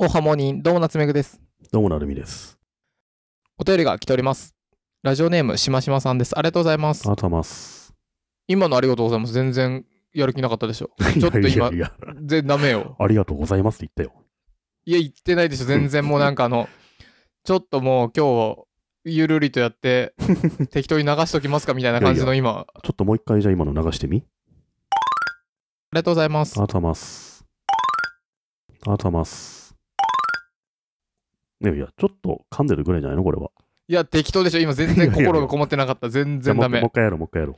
おはもにん、どうもなつめぐです。どうもなるみです。お便りが来ております。ラジオネーム、しましまさんです。ありがとうございます。あたます。今のありがとうございます。全然やる気なかったでしょ。ちょっと今全然ダメよ。ありがとうございますって言ったよ。いや、言ってないでしょ。全然もうなんかあの、ちょっともう今日、ゆるりとやって、適当に流しときますかみたいな感じの今、ちょっともう一回じゃあ今の流してみ。ありがとうございます。あたます。あたます。いやいや、ちょっと噛んでるぐらいじゃないのこれは。いや、適当でしょ。今、全然 心がこもってなかった。全然ダメ。もう一回やろう、もう一回やろう。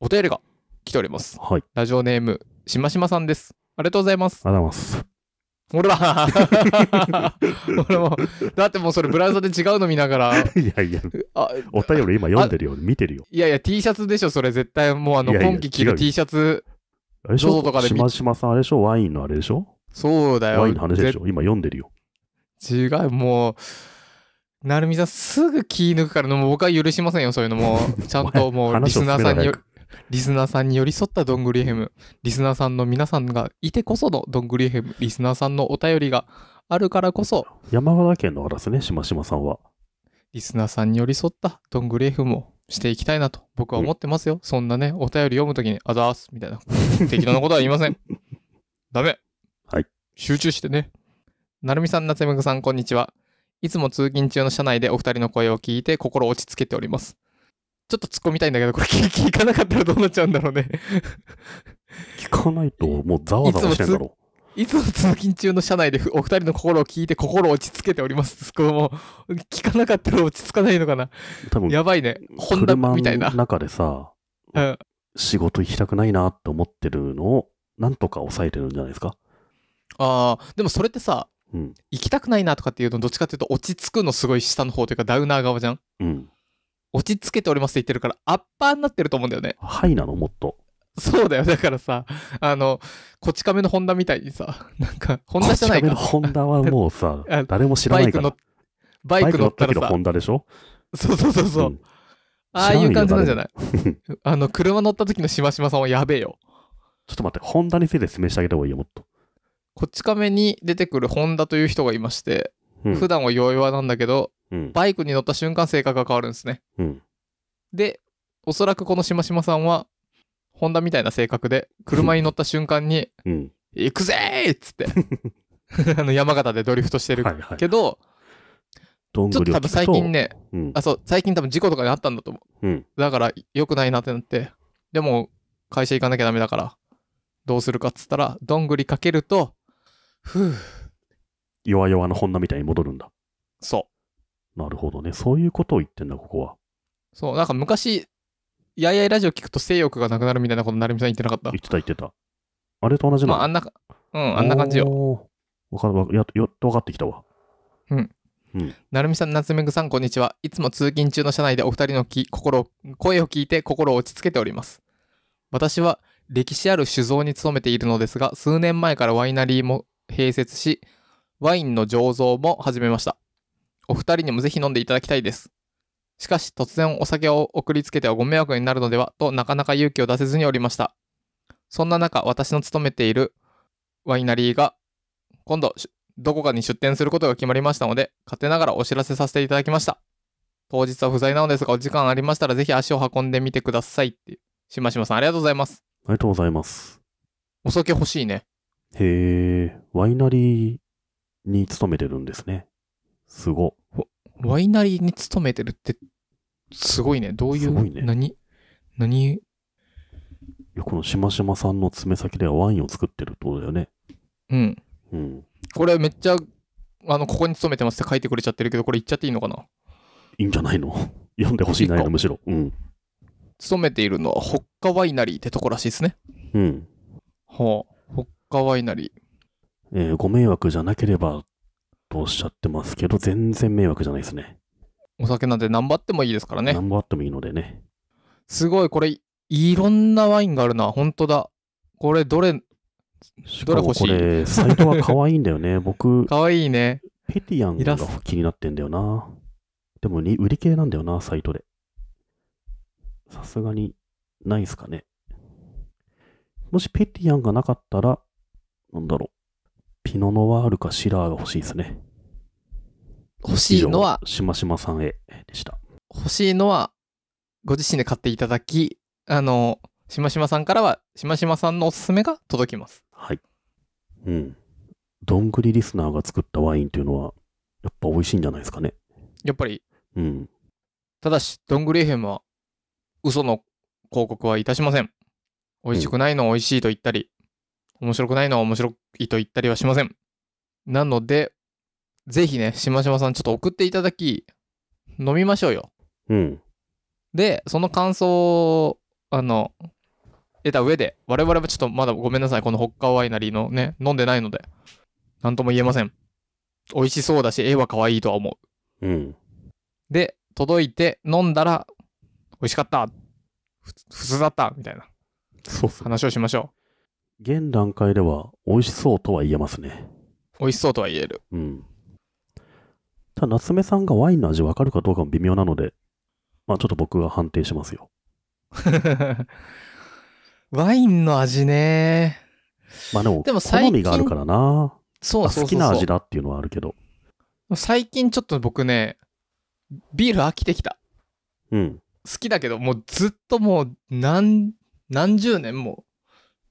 お便りが来ております。はい。ラジオネーム、しましまさんです。ありがとうございます。ありがとうございます。ほら 俺も、だってもうそれブラウザで違うの見ながら。いやいや、あお便り今読んでるよ、見てるよ。いやいや、T シャツでしょ、それ絶対もうあの、今季着る T シャツ。あれでしょとかでしましまさん、あれでしょワインのあれでしょそうだよ。ワインの話でしょ今読んでるよ。違う、もう、なるみさんすぐ気抜くから、もう僕は許しませんよ、そういうのも。ちゃんともう、リスナーさんによ、リスナーさんに寄り添ったどんぐり FM、リスナーさんの皆さんがいてこそのどんぐり FM、リスナーさんのお便りがあるからこそ、山形県のあらすね、しましまさんは。リスナーさんに寄り添ったどんぐり FM をしていきたいなと僕は思ってますよ。そんなね、お便り読むときに、あざーすみたいな。適当なことは言いません。ダメ。はい。集中してね。なるみさん、夏目ぐさん、こんにちは。いつも通勤中の車内でお二人の声を聞いて心落ち着けております。ちょっと突っ込みたいんだけど、これ 聞かなかったらどうなっちゃうんだろうね聞かないと、もうざわざわしてんだろいつも通勤中の車内でお二人の心を聞いて心を落ち着けております。これも聞かなかったら落ち着かないのかな。多分やばいね。ホンダみたいな。中でさ、うん、仕事行きたくないなって思ってるのを、なんとか抑えてるんじゃないですか。ああ、でもそれってさ、うん、行きたくないなとかっていうのどっちかっていうと落ち着くのすごい下の方というかダウナー側じゃん、うん、落ち着けておりますって言ってるからアッパーになってると思うんだよねはいなのもっとそうだよだからさあのこち亀のホンダみたいにさなんかホンダじゃないかこち亀のホンダはもうさ 誰も知らないからバイク乗ったらさホンダでしょそうそうそうそう、うん、ああいう感じなんじゃない あの車乗った時のしましまさんはやべえよちょっと待って、ホンダについて説明してあげた方がいいよ、もっと。こっち亀に出てくる本田という人がいまして、うん、普段は弱々なんだけど、うん、バイクに乗った瞬間性格が変わるんですね。うん、で、おそらくこのしましまさんは、ホンダみたいな性格で、車に乗った瞬間に、行くぜーっつって、あの山形でドリフトしてるけど、はいはいちょっと多分最近ね、うん、あ、そう、最近多分事故とかにあったんだと思う。うん、だから、良くないなってなって、でも、会社行かなきゃダメだから、どうするかっつったら、どんぐりかけると、ふう弱々の本みたいに戻るんだ。そうなるほどね。そういうことを言ってんだ、ここは。そう、なんか昔、やいやいラジオ聞くと性欲がなくなるみたいなこと成美さん言ってなかった言。ってた言ってた。あれと同じなまあ、あんなうん、あんな感じよ。よ。わかるわかるやっとや分かってきたわ。うなるみさん、なつめぐさん、こんにちは。いつも通勤中の車内でお二人のき心を声を聞いて心を落ち着けております。私は歴史ある酒造に勤めているのですが、数年前からワイナリーも併設し、ワインの醸造も始めました。お二人にもぜひ飲んでいただきたいです。しかし突然お酒を送りつけてはご迷惑になるのではとなかなか勇気を出せずにおりました。そんな中、私の勤めているワイナリーが今度どこかに出店することが決まりましたので、勝手ながらお知らせさせていただきました。当日は不在なのですが、お時間ありましたらぜひ足を運んでみてくださいって。しましまさん、ありがとうございます。ありがとうございます。お酒欲しいね。へえ、ワイナリーに勤めてるんですね。すご。ワイナリーに勤めてるって、すごいね。どういう、いね、何何このしましまさんの爪先ではワインを作ってるってことだよね。うん。うん。これめっちゃ、あの、ここに勤めてますって書いてくれちゃってるけど、これ言っちゃっていいのかないいんじゃないの 読んでほしいないの、むしろ。うん。勤めているのは、ホッカワイナリーってとこらしいですね。うん。はあ。川稲荷。えー、ご迷惑じゃなければとおっしゃってますけど、全然迷惑じゃないですね。お酒なんて何ばってもいいですからね。何ばってもいいのでね。すごい、これ、いろんなワインがあるな。本当だ。これ、どれ、どれ欲しこれ、サイトは可愛いんだよね。僕、かわいいね。ペティアンが気になってんだよな。でも売り切れなんだよな、サイトで。さすがに、ないっすかね。もしペティアンがなかったら、なんだろう。ピノノワールかシラーが欲しいですね。欲しいのは、しましまさんへでした。欲しいのは、ご自身で買っていただき、あの、しましまさんからは、しましまさんのおすすめが届きます。はい。うん。どんぐりリスナーが作ったワインというのは、やっぱ美味しいんじゃないですかね。やっぱり。うん。ただし、どんぐりヘムは、嘘の広告はいたしません。美味しくないのを美味しいと言ったり、面白くないのは面白いと言ったりはしません。なので、ぜひね、しましまさんちょっと送っていただき、飲みましょうよ。うん。で、その感想を、あの、得た上で、我々はちょっとまだごめんなさい、この北海ワイナリーのね、飲んでないので、なんとも言えません。美味しそうだし、絵は可愛いとは思う。うん。で、届いて飲んだら、美味しかった。普通だった。みたいな。そう話をしましょう。現段階では美味しそうとは言えますね。美味しそうとは言える。うん。ただ、夏目さんがワインの味わかるかどうかも微妙なので、まあちょっと僕が判定しますよ。ワインの味ね。まあでも、でも好みがあるからな。そうそう好きな味だっていうのはあるけど。最近ちょっと僕ね、ビール飽きてきた。うん。好きだけど、もうずっともう何、何十年も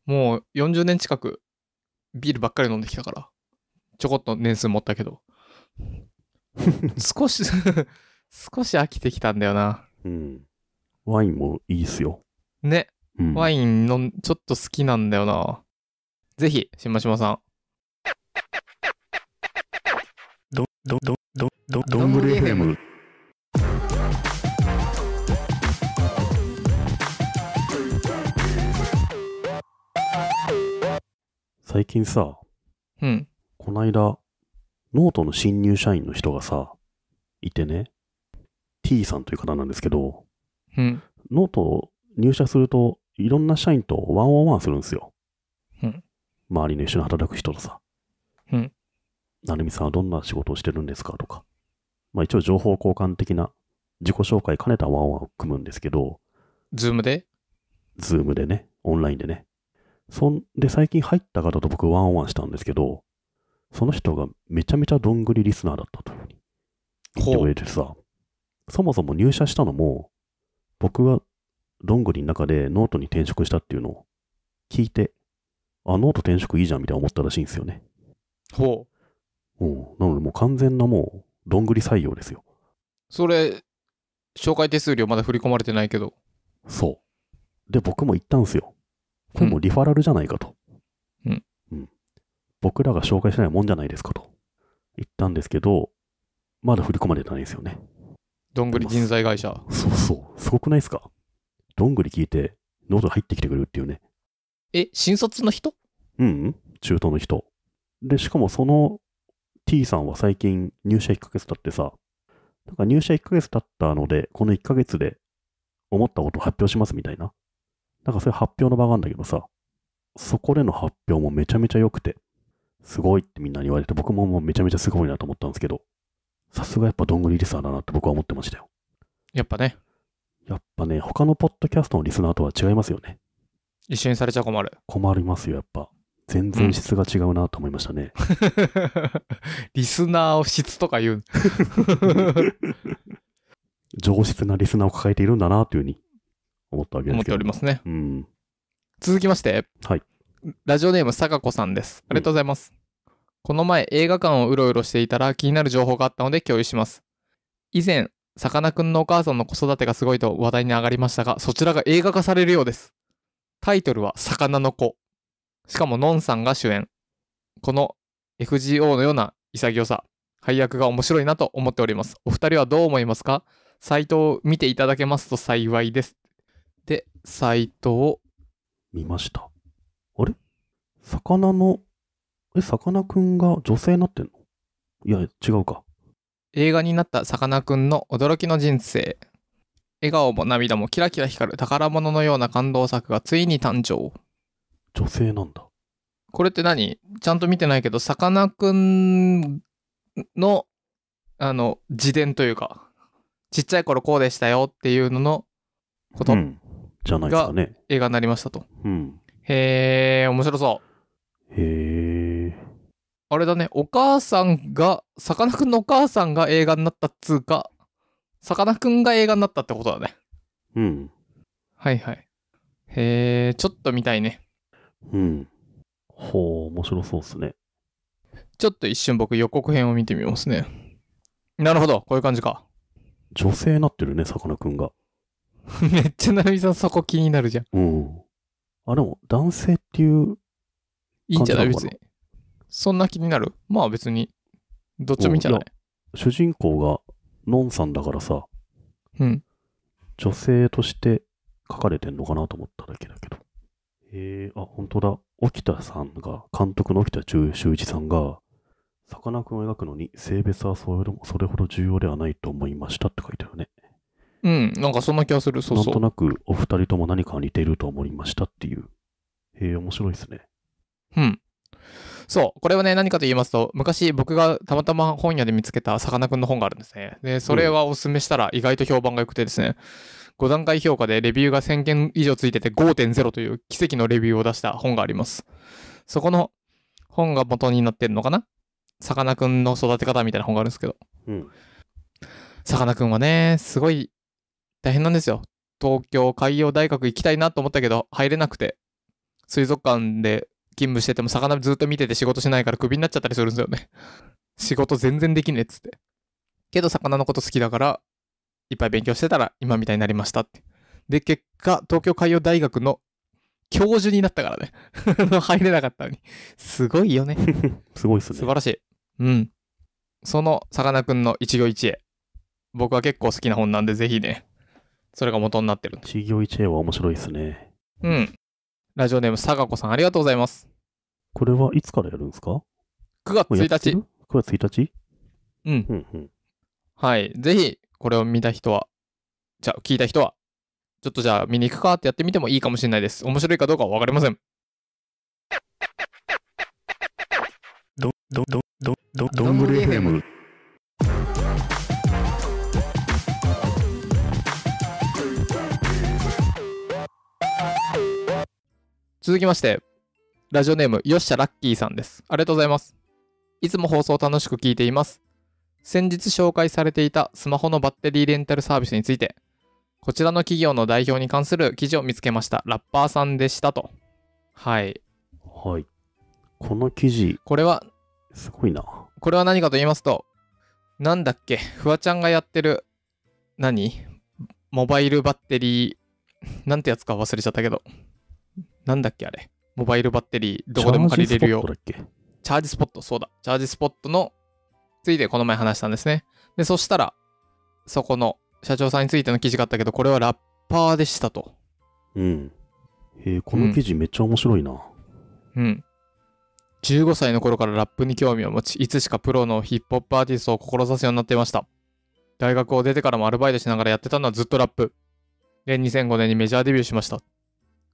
もう40年近くビールばっかり飲んできたから、ちょこっと年数持ったけど、少し 少し飽きてきたんだよな。うん。ワインもいいっすよ。ね。うん、ワインの、ちょっと好きなんだよな。ぜひ、島島さん。ど、ど、ど、ど、ど、どんぐり FM。最近さ、うん。こないだ、ノートの新入社員の人がさ、いてね、T さんという方なんですけど、うん。ノート入社すると、いろんな社員とワンオンワンするんですよ。うん。周りの一緒に働く人とさ。うん。なるみさんはどんな仕事をしてるんですかとか。まあ一応情報交換的な自己紹介兼ねたワンオンワンを組むんですけど。ズームでズームでね。オンラインでね。そんで、最近入った方と僕ワンオンワンしたんですけど、その人がめちゃめちゃどんぐりリスナーだったというふうに言ってくれてさ、そもそも入社したのも、僕がどんぐりの中でノートに転職したっていうのを聞いて、あ、ノート転職いいじゃんみたいな思ったらしいんですよね。ほう。うん。なのでもう完全なもう、どんぐり採用ですよ。それ、紹介手数料まだ振り込まれてないけど。そう。で、僕も行ったんですよ。これもリファラルじゃないかと、うん、うん、僕らが紹介しないもんじゃないですかと言ったんですけど、まだ振り込まれてないですよね。どんぐり人材会社。そうそう、すごくないですかどんぐり聞いて、喉入ってきてくれるっていうね。え、新卒の人うん、うん、中東の人。で、しかもその T さんは最近入社1ヶ月経ってさ、なんか入社1ヶ月経ったので、この1ヶ月で思ったことを発表しますみたいななんかそういう発表の場があるんだけどさ、そこでの発表もめちゃめちゃ良くて、すごいってみんなに言われて、僕ももうめちゃめちゃすごいなと思ったんですけど、さすがやっぱどんぐりリスナーだなって僕は思ってましたよ。やっぱね。やっぱね、他のポッドキャストのリスナーとは違いますよね。一緒にされちゃ困る。困りますよ、やっぱ。全然質が違うなと思いましたね。リスナーを質とか言う。上質なリスナーを抱えているんだなというふうに思ったわけです思っておりますね。うん、続きまして、はい、ラジオネーム、坂子さんです。ありがとうございます。うん、この前、映画館をうろうろしていたら気になる情報があったので共有します。以前、さかなクンのお母さんの子育てがすごいと話題に上がりましたが、そちらが映画化されるようです。タイトルは、魚の子。しかも、のんさんが主演。この FGO のような潔さ、配役が面白いなと思っております。お二人はどう思いますかサイトを見ていただけますと幸いです。サイトを見ました。あれ魚の、え、さかなクンが女性になってんのいや、違うか。映画になったさかなクンの驚きの人生。笑顔も涙もキラキラ光る宝物のような感動作がついに誕生。女性なんだ。これって何ちゃんと見てないけど、さかなクンの、あの、自伝というか、ちっちゃい頃こうでしたよっていうののこと、うん、じゃないですかね。映画になりましたと。うん。へえ、面白そう。へえ。あれだね、お母さんが、さかなクンのお母さんが映画になったっつうか、さかなクンが映画になったってことだね。うん。はいはい。へえ、ちょっと見たいね。うん。ほう、面白そうっすね。ちょっと一瞬僕予告編を見てみますね。なるほど、こういう感じか。女性になってるね、さかなクンが。めっちゃな美みさんそこ気になるじゃん。うん。あ、でも、男性っていう、いいんじゃない別に。そんな気になるまあ別に、どっちもいいんじゃない主人公が、のんさんだからさ、うん。女性として書かれてんのかなと思っただけだけど。えー、あ、本当だ。沖田さんが、監督の沖田修修一さんが、さかなクンを描くのに性別はそれでもそれほど重要ではないと思いましたって書いてあるね。うん、なんかそんな気がする、そうそう。なんとなくお二人とも何か似ていると思いましたっていう。へえ、面白いですね。うん。そう、これはね、何かと言いますと、昔僕がたまたま本屋で見つけたさかなクンの本があるんですね。で、それはお勧めしたら意外と評判が良くてですね、うん、5段階評価でレビューが1000件以上ついてて5.0という奇跡のレビューを出した本があります。そこの本が元になってるのかなさかなクンの育て方みたいな本があるんですけど。うん。さかなクンはね、すごい大変なんですよ。東京海洋大学行きたいなと思ったけど、入れなくて、水族館で勤務してても、魚ずっと見てて仕事しないからクビになっちゃったりするんですよね。仕事全然できねえっつって。けど、魚のこと好きだから、いっぱい勉強してたら、今みたいになりましたって。で、結果、東京海洋大学の教授になったからね。入れなかったのに。すごいよね。すごいっすね。素晴らしい。うん。その、さかなクンの一行一会。僕は結構好きな本なんで、ぜひね、それが元になってる。企業一 a は面白いですね。うん。ラジオネーム、佐賀子さん、ありがとうございます。これはいつからやるんですか ?9 月1日。9月1日うん。うんうん、はい。ぜひ、これを見た人は、じゃあ、聞いた人は、ちょっとじゃあ、見に行くかってやってみてもいいかもしれないです。面白いかどうかは分かりません。ど、ど、ど。続きまして、ラジオネーム、よっしゃラッキーさんです。ありがとうございます。いつも放送楽しく聞いています。先日紹介されていたスマホのバッテリーレンタルサービスについて、こちらの企業の代表に関する記事を見つけました。ラッパーさんでしたと。はい。はい。この記事。これは、すごいな。これは何かと言いますと、なんだっけ、フワちゃんがやってる、何モバイルバッテリー、なんてやつか忘れちゃったけど、なんだっけあれ、モバイルバッテリーどこでも借りれるよ。チャージスポット、そうだ。チャージスポットのついてこの前話したんですね。で、そしたら、そこの社長さんについての記事があったけど、これはラッパーでしたと。うん。えこの記事めっちゃ面白いな。うん、うん15歳の頃からラップに興味を持ち、いつしかプロのヒップホップアーティストを志すようになっていました。大学を出てからもアルバイトしながらやってたのはずっとラップ。で、2005年にメジャーデビューしました。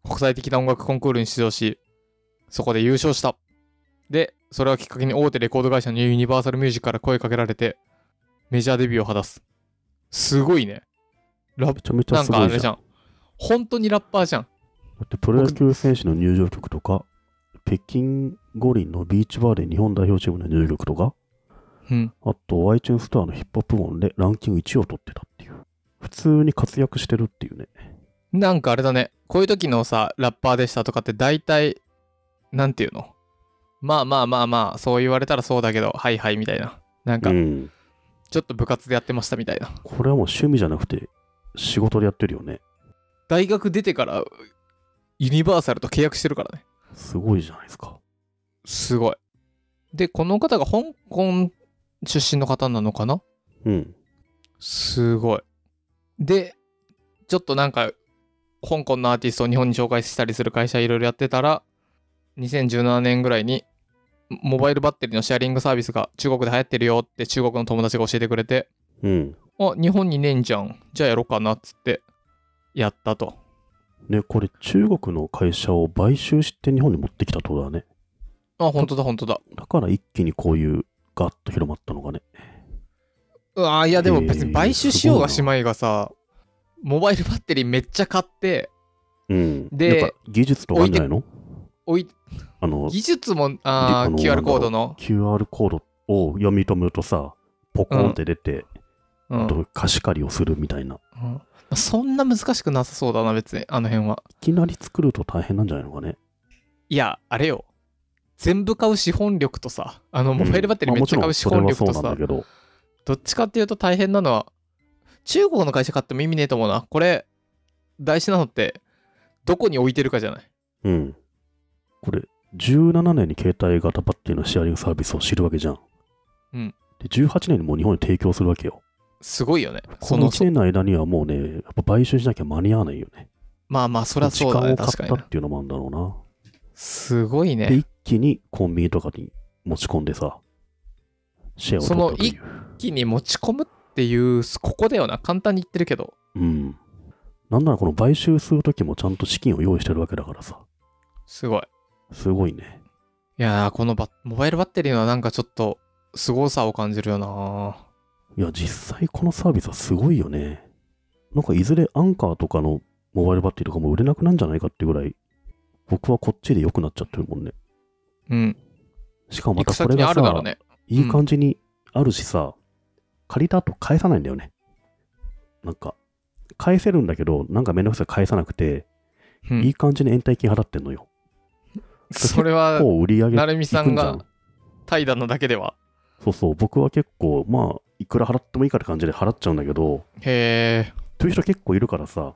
国際的な音楽コンクールに出場し、そこで優勝した。で、それをきっかけに大手レコード会社のユニバーサルミュージックから声かけられて、メジャーデビューを果たす。すごいね。ラップ、めちゃめちゃすごいなんかあじゃん。本当にラッパーじゃん。だってプロ野球選手の入場曲とか、北京五輪のビーチバーで日本代表チームの入場曲とか、うん、あと i イチュ e ストアのヒップホップ部門でランキング1位を取ってたっていう。普通に活躍してるっていうね。なんかあれだね。こういう時のさ、ラッパーでしたとかって大体、なんていうのまあまあまあまあ、そう言われたらそうだけど、はいはいみたいな。なんか、うんちょっと部活でやってましたみたいな。これはもう趣味じゃなくて、仕事でやってるよね。大学出てから、ユニバーサルと契約してるからね。すごいじゃないですか。すごい。で、この方が香港出身の方なのかなうん。すごい。で、ちょっとなんか香港のアーティストを日本に紹介したりする会社いろいろやってたら、2017年ぐらいに、モバイルバッテリーのシェアリングサービスが中国で流行ってるよって中国の友達が教えてくれて、うん。あ、日本にねえんじゃん。じゃあやろうかなっつって、やったと。ね、これ中国の会社を買収して日本に持ってきたとだね。あ、本当だ、本当だ。だから一気にこういうガッと広まったのがね。うわいやでも別に買収しようがしまいがさ、モバイルバッテリーめっちゃ買って、うん、で、技術とかあるんじゃないのいあの技術もああ QR コードの QR コードを読み止るとさポコンって出て、うん、と貸し借りをするみたいな、うん、そんな難しくなさそうだな別にあの辺はいきなり作ると大変なんじゃないのかねいやあれよ全部買う資本力とさあのモバイルバッテリーめっちゃ買う資本力とさ、うんまあ、どっちかっていうと大変なのは中国の会社買っても意味ねえと思うな。これ、大事なのって、どこに置いてるかじゃない。うん。これ、17年に携帯型バッテリーのシェアリングサービスを知るわけじゃん。うん。で、18年にもう日本に提供するわけよ。すごいよね。この1年の間にはもうね、やっぱ買収しなきゃ間に合わないよね。まあまあ、そりゃそうだね。時間をっっていうのもあるんだろうな。すごいね。で、一気にコンビニとかに持ち込んでさ、シェアを取ったという。その一気に持ち込むっっていう、ここだよな、簡単に言ってるけど。うん。なんならこの買収するときもちゃんと資金を用意してるわけだからさ。すごい。すごいね。いやー、このバモバイルバッテリーはなんかちょっと、凄さを感じるよないや、実際このサービスはすごいよね。なんかいずれアンカーとかのモバイルバッテリーとかも売れなくなんじゃないかってぐらい、僕はこっちで良くなっちゃってるもんね。うん。しかもまたこれがさ、ねういい感じにあるしさ、借りた後返さないんだよね。なんか、返せるんだけど、なんかめんどくさい返さなくて、うん、いい感じに延滞金払ってんのよ。それは、売り上げ成美さんが怠惰なだけでは。そうそう、僕は結構、まあ、いくら払ってもいいかって感じで払っちゃうんだけど、へえ。という人結構いるからさ、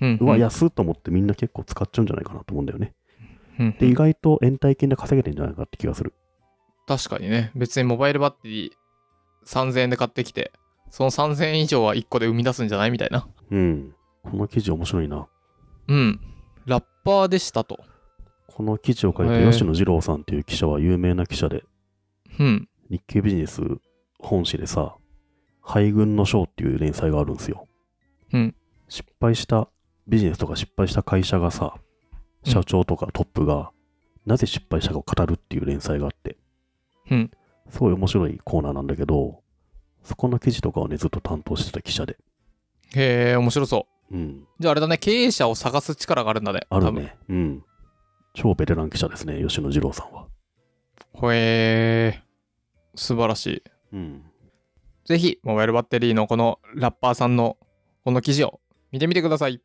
うわ、安いと思ってみんな結構使っちゃうんじゃないかなと思うんだよね。で、意外と延滞金で稼げてんじゃないかって気がする。確かにね、別にモバイルバッテリー3000円で買ってきて、その3000円以上は1個で生み出すんじゃないみたいな。うん。この記事面白いな。うん。ラッパーでしたと。この記事を書いた吉野二郎さんという記者は有名な記者で、うん、日経ビジネス本誌でさ、敗軍の章っていう連載があるんですよ。うん。失敗したビジネスとか失敗した会社がさ、社長とかトップが、なぜ失敗したかを語るっていう連載があって、うん、すごい面白いコーナーなんだけど、そこの記事とかをね、ずっと担当してた記者で。へえ、面白そう。うん。じゃああれだね、経営者を探す力があるんだね。あるね。うん。超ベテラン記者ですね、吉野二郎さんは。へえ、素晴らしい。うん。ぜひ、モバイルバッテリーのこのラッパーさんのこの記事を見てみてください。